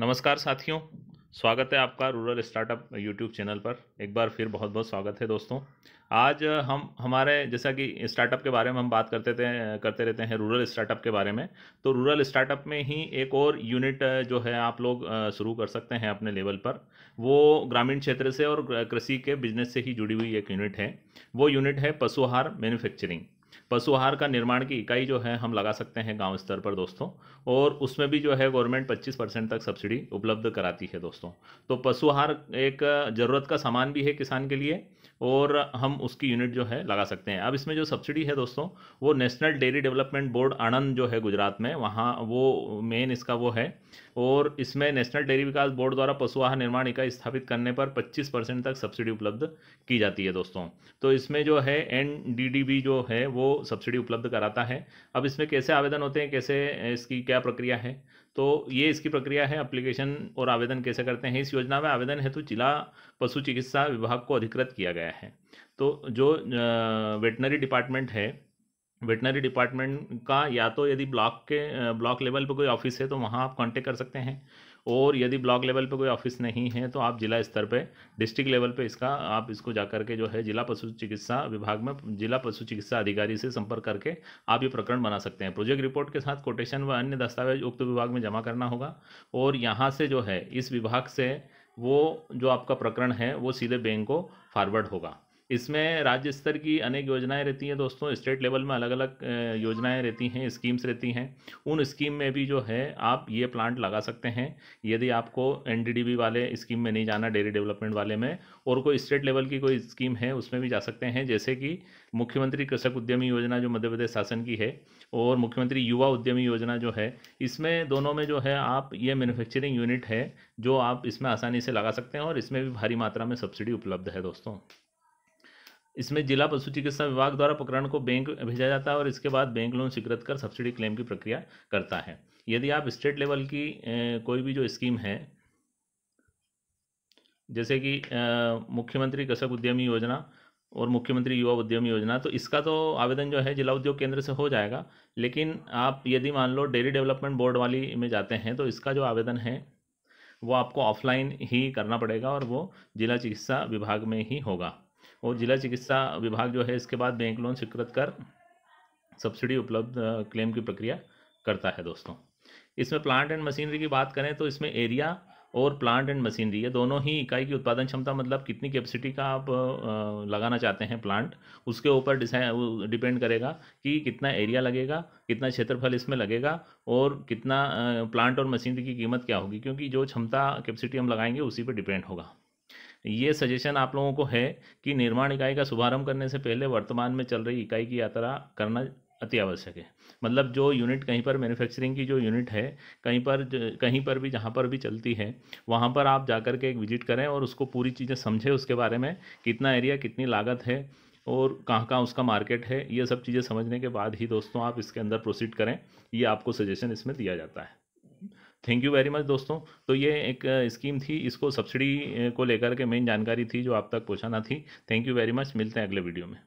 नमस्कार साथियों स्वागत है आपका रूरल स्टार्टअप यूट्यूब चैनल पर एक बार फिर बहुत बहुत स्वागत है दोस्तों आज हम हमारे जैसा कि स्टार्टअप के बारे में हम बात करते थे करते रहते हैं रूरल स्टार्टअप के बारे में तो रूरल स्टार्टअप में ही एक और यूनिट जो है आप लोग शुरू कर सकते हैं अपने लेवल पर वो ग्रामीण क्षेत्र से और कृषि के बिजनेस से ही जुड़ी हुई एक यूनिट है वो यूनिट है पशुहार मैन्युफैक्चरिंग पशु आहार का निर्माण की इकाई जो है हम लगा सकते हैं गांव स्तर पर दोस्तों और उसमें भी जो है गवर्नमेंट 25 परसेंट तक सब्सिडी उपलब्ध कराती है दोस्तों तो पशु आहार एक ज़रूरत का सामान भी है किसान के लिए और हम उसकी यूनिट जो है लगा सकते हैं अब इसमें जो सब्सिडी है दोस्तों वो national dairy development board Anand जो है गुजरात में वहाँ वो मेन इसका वो है और इसमें नेशनल डेयरी विकास बोर्ड द्वारा पशु आहार निर्माण इकाई स्थापित करने पर 25 परसेंट तक सब्सिडी उपलब्ध की जाती है दोस्तों तो इसमें जो है एन जो है वो सब्सिडी उपलब्ध कराता है अब इसमें कैसे आवेदन होते हैं कैसे इसकी क्या प्रक्रिया है तो ये इसकी प्रक्रिया है अप्लीकेशन और आवेदन कैसे करते हैं इस योजना में आवेदन हेतु तो जिला पशु चिकित्सा विभाग को अधिकृत किया गया है तो जो वेटनरी डिपार्टमेंट है वेटनरी डिपार्टमेंट का या तो यदि ब्लॉक के ब्लॉक लेवल पर कोई ऑफिस है तो वहाँ आप कांटेक्ट कर सकते हैं और यदि ब्लॉक लेवल पे कोई ऑफिस नहीं है तो आप जिला स्तर पे डिस्ट्रिक्ट लेवल पे इसका आप इसको जा करके जो है जिला पशु चिकित्सा विभाग में जिला पशु चिकित्सा अधिकारी से संपर्क करके आप ये प्रकरण बना सकते हैं प्रोजेक्ट रिपोर्ट के साथ कोटेशन व अन्य दस्तावेज उक्त विभाग में जमा करना होगा और यहाँ से जो है इस विभाग से वो जो आपका प्रकरण है वो सीधे बैंक को फॉरवर्ड होगा इसमें राज्य स्तर की अनेक योजनाएं रहती हैं दोस्तों स्टेट लेवल में अलग अलग योजनाएं रहती हैं स्कीम्स रहती हैं उन स्कीम में भी जो है आप ये प्लांट लगा सकते हैं यदि आपको एन वाले स्कीम में नहीं जाना डेयरी डेवलपमेंट वाले में और कोई स्टेट लेवल की कोई स्कीम है उसमें भी जा सकते हैं जैसे कि मुख्यमंत्री कृषक उद्यमी योजना जो मध्य प्रदेश शासन की है और मुख्यमंत्री युवा उद्यमी योजना जो है इसमें दोनों में जो है आप ये मैन्युफैक्चरिंग यूनिट है जो आप इसमें आसानी से लगा सकते हैं और इसमें भी भारी मात्रा में सब्सिडी उपलब्ध है दोस्तों इसमें जिला पशु चिकित्सा विभाग द्वारा प्रकरण को बैंक भेजा जाता है और इसके बाद बैंक लोन स्वीकृत कर सब्सिडी क्लेम की प्रक्रिया करता है यदि आप स्टेट लेवल की कोई भी जो स्कीम है जैसे कि मुख्यमंत्री कृषक उद्यमी योजना और मुख्यमंत्री युवा उद्यमी योजना तो इसका तो आवेदन जो है जिला उद्योग केंद्र से हो जाएगा लेकिन आप यदि मान लो डेयरी डेवलपमेंट बोर्ड वाली में जाते हैं तो इसका जो आवेदन है वो आपको ऑफलाइन ही करना पड़ेगा और वो जिला चिकित्सा विभाग में ही होगा और जिला चिकित्सा विभाग जो है इसके बाद बैंक लोन स्वीकृत कर सब्सिडी उपलब्ध क्लेम की प्रक्रिया करता है दोस्तों इसमें प्लांट एंड मशीनरी की बात करें तो इसमें एरिया और प्लांट एंड मशीनरी ये दोनों ही इकाई की उत्पादन क्षमता मतलब कितनी कैपेसिटी का आप लगाना चाहते हैं प्लांट उसके ऊपर डिपेंड करेगा कि कितना एरिया लगेगा कितना क्षेत्रफल इसमें लगेगा और कितना प्लांट और मशीनरी की कीमत क्या होगी क्योंकि जो क्षमता कैपेसिटी हम लगाएंगे उसी पर डिपेंड होगा ये सजेशन आप लोगों को है कि निर्माण इकाई का शुभारंभ करने से पहले वर्तमान में चल रही इकाई की यात्रा करना अति आवश्यक है मतलब जो यूनिट कहीं पर मैन्युफैक्चरिंग की जो यूनिट है कहीं पर कहीं पर भी जहाँ पर भी चलती है वहाँ पर आप जाकर के एक विजिट करें और उसको पूरी चीज़ें समझें उसके बारे में कितना एरिया कितनी लागत है और कहाँ कहाँ उसका मार्केट है ये सब चीज़ें समझने के बाद ही दोस्तों आप इसके अंदर प्रोसीड करें ये आपको सजेशन इसमें दिया जाता है थैंक यू वेरी मच दोस्तों तो ये एक स्कीम थी इसको सब्सिडी को लेकर के मेन जानकारी थी जो आप तक पहुँचाना थी थैंक यू वेरी मच मिलते हैं अगले वीडियो में